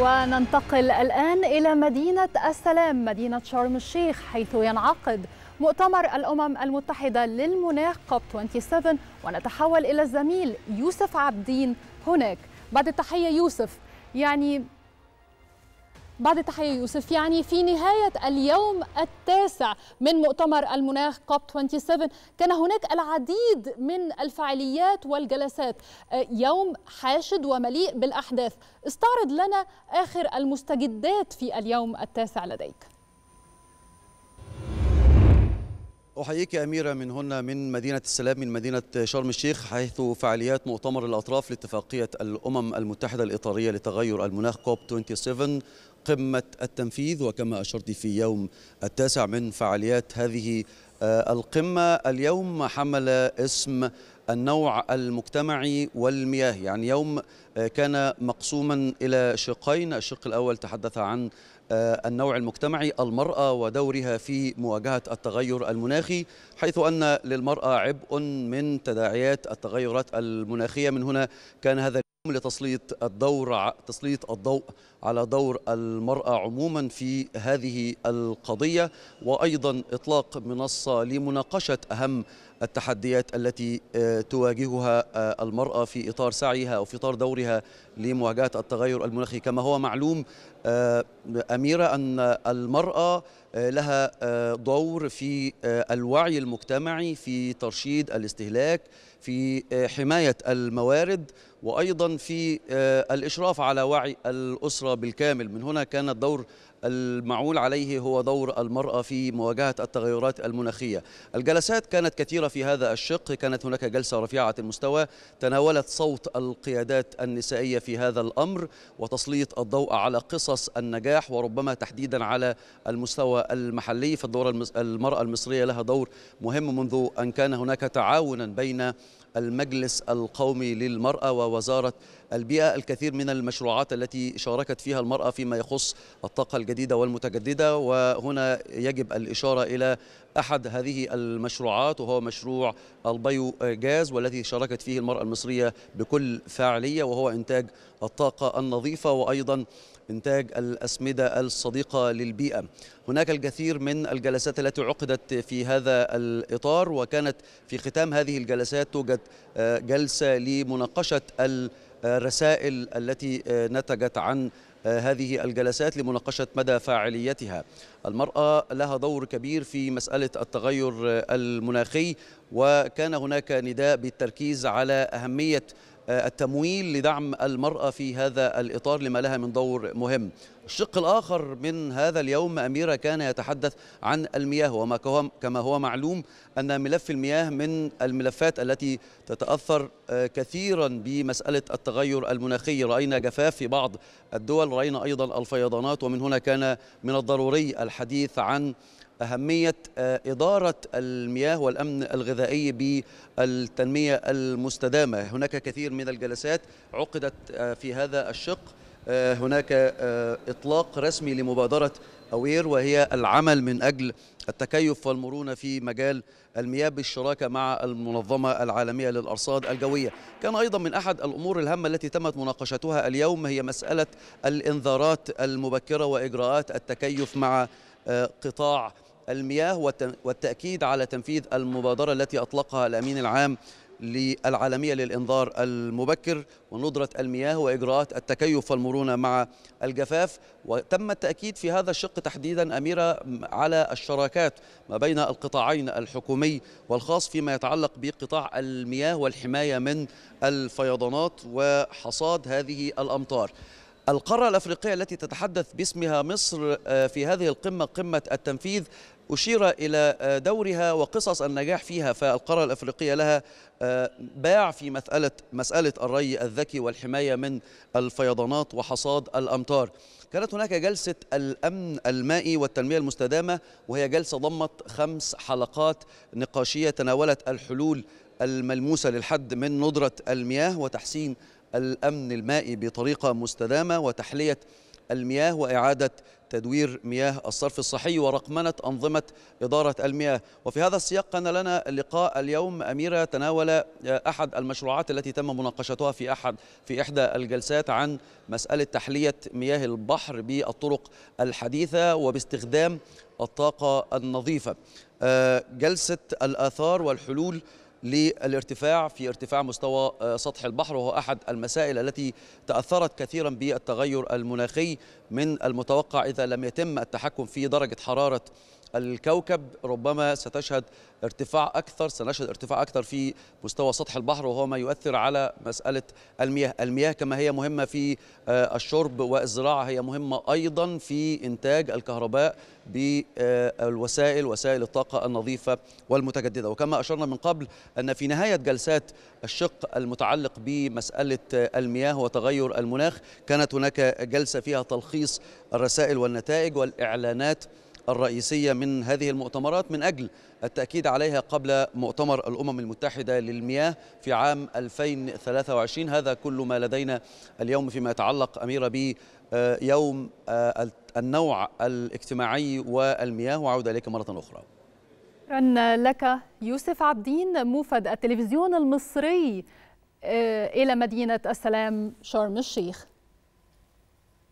وننتقل الآن إلى مدينة السلام مدينة شرم الشيخ حيث ينعقد مؤتمر الأمم المتحدة للمناخ كوب 27 ونتحول إلى الزميل يوسف عبدين هناك بعد التحية يوسف يعني بعد تحية يوسف يعني في نهاية اليوم التاسع من مؤتمر المناخ كوب 27 كان هناك العديد من الفعاليات والجلسات آه، يوم حاشد ومليء بالأحداث استعرض لنا آخر المستجدات في اليوم التاسع لديك أحييك أميرة من هنا من مدينة السلام من مدينة شرم الشيخ حيث فعاليات مؤتمر الأطراف لاتفاقية الأمم المتحدة الإطارية لتغير المناخ كوب 27 قمة التنفيذ وكما أشرت في يوم التاسع من فعاليات هذه آه، القمة اليوم حمل اسم النوع المجتمعي والمياه يعني يوم آه، كان مقسوما إلى شقين الشق الأول تحدث عن آه، النوع المجتمعي المرأة ودورها في مواجهة التغير المناخي حيث أن للمرأة عبء من تداعيات التغيرات المناخية من هنا كان هذا لتسليط الدور تسليط الضوء على دور المرأة عموما في هذه القضية وأيضا إطلاق منصة لمناقشة أهم التحديات التي آه، تواجهها آه، المرأة في إطار سعيها أو في إطار دورها لمواجهة التغير المناخي كما هو معلوم آه، أميرة أن المرأة آه، لها آه، دور في الوعي المجتمعي في ترشيد الاستهلاك في حماية الموارد وأيضا في الإشراف على وعي الأسرة بالكامل من هنا كان الدور المعول عليه هو دور المرأة في مواجهة التغيرات المناخية الجلسات كانت كثيرة في هذا الشق كانت هناك جلسة رفيعة المستوى تناولت صوت القيادات النسائية في هذا الأمر وتسليط الضوء على قصة قصص النجاح وربما تحديدا على المستوى المحلي فالدورة المرأة المصرية لها دور مهم منذ أن كان هناك تعاونا بين المجلس القومي للمرأة ووزارة البيئة الكثير من المشروعات التي شاركت فيها المرأة فيما يخص الطاقة الجديدة والمتجددة وهنا يجب الإشارة إلى أحد هذه المشروعات وهو مشروع البيوجاز والذي شاركت فيه المرأة المصرية بكل فاعلية وهو إنتاج الطاقة النظيفة وأيضا إنتاج الأسمدة الصديقة للبيئة هناك الكثير من الجلسات التي عقدت في هذا الإطار وكانت في ختام هذه الجلسات توجد آه، جلسة لمناقشة الرسائل التي آه، نتجت عن آه، هذه الجلسات لمناقشة مدى فاعليتها المرأة لها دور كبير في مسألة التغير المناخي وكان هناك نداء بالتركيز على أهمية آه، التمويل لدعم المرأة في هذا الإطار لما لها من دور مهم الشق الآخر من هذا اليوم أميرة كان يتحدث عن المياه وما كما هو معلوم أن ملف المياه من الملفات التي تتأثر آه، كثيرا بمسألة التغير المناخي رأينا جفاف في بعض الدول رأينا أيضا الفيضانات ومن هنا كان من الضروري الحديث عن أهمية آه، إدارة المياه والأمن الغذائي بالتنمية المستدامة هناك كثير من الجلسات عقدت آه، في هذا الشق آه، هناك إطلاق رسمي لمبادرة أوير وهي العمل من أجل التكيف والمرونة في مجال المياه بالشراكة مع المنظمة العالمية للأرصاد الجوية كان أيضا من أحد الأمور الهامة التي تمت مناقشتها اليوم هي مسألة الإنذارات المبكرة وإجراءات التكيف مع قطاع المياه والتأكيد على تنفيذ المبادرة التي أطلقها الأمين العام للعالمية للإنذار المبكر وندرة المياه وإجراءات التكيف والمرونة مع الجفاف وتم التأكيد في هذا الشق تحديدا أميرة على الشراكات ما بين القطاعين الحكومي والخاص فيما يتعلق بقطاع المياه والحماية من الفيضانات وحصاد هذه الأمطار القارة الأفريقية التي تتحدث باسمها مصر آه، في هذه القمة قمة التنفيذ أشير إلى آه، دورها وقصص النجاح فيها فالقارة الأفريقية لها آه، باع في مسألة, مسألة الري الذكي والحماية من الفيضانات وحصاد الأمطار كانت هناك جلسة الأمن المائي والتنمية المستدامة وهي جلسة ضمت خمس حلقات نقاشية تناولت الحلول الملموسة للحد من ندرة المياه وتحسين الأمن المائي بطريقة مستدامة وتحلية المياه وإعادة تدوير مياه الصرف الصحي ورقمنة أنظمة إدارة المياه وفي هذا السياق كان لنا لقاء اليوم أميرة تناول أحد المشروعات التي تم مناقشتها في أحد في إحدى الجلسات عن مسألة تحلية مياه البحر بالطرق الحديثة وباستخدام الطاقة النظيفة آه، جلسة الآثار والحلول للارتفاع في ارتفاع مستوى آه، سطح البحر وهو أحد المسائل التي تأثرت كثيرا بالتغير المناخي من المتوقع إذا لم يتم التحكم في درجة حرارة الكوكب ربما ستشهد ارتفاع أكثر سنشهد ارتفاع أكثر في مستوى سطح البحر وهو ما يؤثر على مسألة المياه المياه كما هي مهمة في آه، الشرب والزراعة هي مهمة أيضا في إنتاج الكهرباء بالوسائل وسائل الطاقة النظيفة والمتجددة وكما أشرنا من قبل أن في نهاية جلسات الشق المتعلق بمسألة المياه وتغير المناخ كانت هناك جلسة فيها تلخيص الرسائل والنتائج والإعلانات الرئيسية من هذه المؤتمرات من أجل التأكيد عليها قبل مؤتمر الأمم المتحدة للمياه في عام 2023 هذا كل ما لدينا اليوم فيما يتعلق أميرة ب آه، يوم آه، النوع الاجتماعي والمياه وعودة إليك مرة أخرى شكرا لك يوسف عبدين موفد التلفزيون المصري آه، إلى مدينة السلام شرم الشيخ